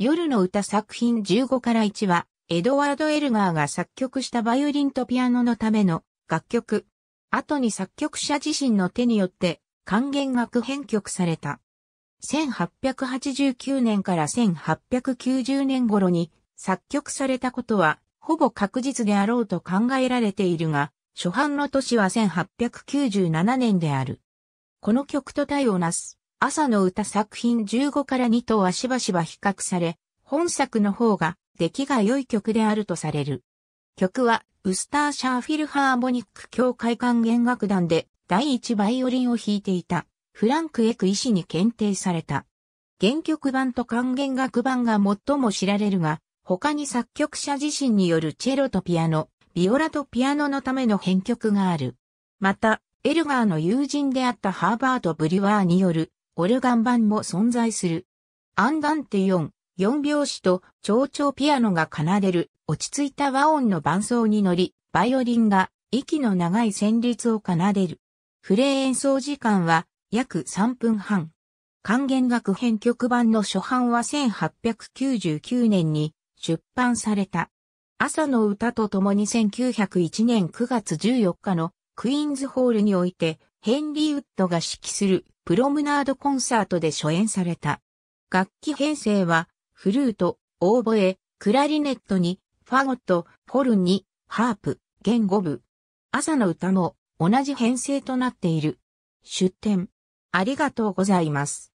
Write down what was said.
夜の歌作品15から1は、エドワード・エルガーが作曲したバイオリンとピアノのための楽曲。後に作曲者自身の手によって還元楽編曲された。1889年から1890年頃に作曲されたことはほぼ確実であろうと考えられているが、初版の年は1897年である。この曲と対応なす朝の歌作品15から2とはしばしば比較され、本作の方が出来が良い曲であるとされる。曲は、ウスターシャーフィルハーモニック協会管弦楽団で第1バイオリンを弾いていたフランク・エク医師に検定された。原曲版と管弦楽版が最も知られるが、他に作曲者自身によるチェロとピアノ、ビオラとピアノのための編曲がある。また、エルガーの友人であったハーバード・ブリュワーによるオルガン版も存在する。アンダンテ4、4拍子と蝶々ピアノが奏でる落ち着いた和音の伴奏に乗り、バイオリンが息の長い旋律を奏でる。フレー演奏時間は約3分半。還元楽編曲版の初版は1899年に出版された。朝の歌とともに1901年9月14日のクイーンズホールにおいてヘンリー・ウッドが指揮するプロムナードコンサートで初演された。楽器編成は、フルート、オーボエ、クラリネットに、ファゴット、ホルンに、ハープ、弦5部。朝の歌も同じ編成となっている。出展。ありがとうございます。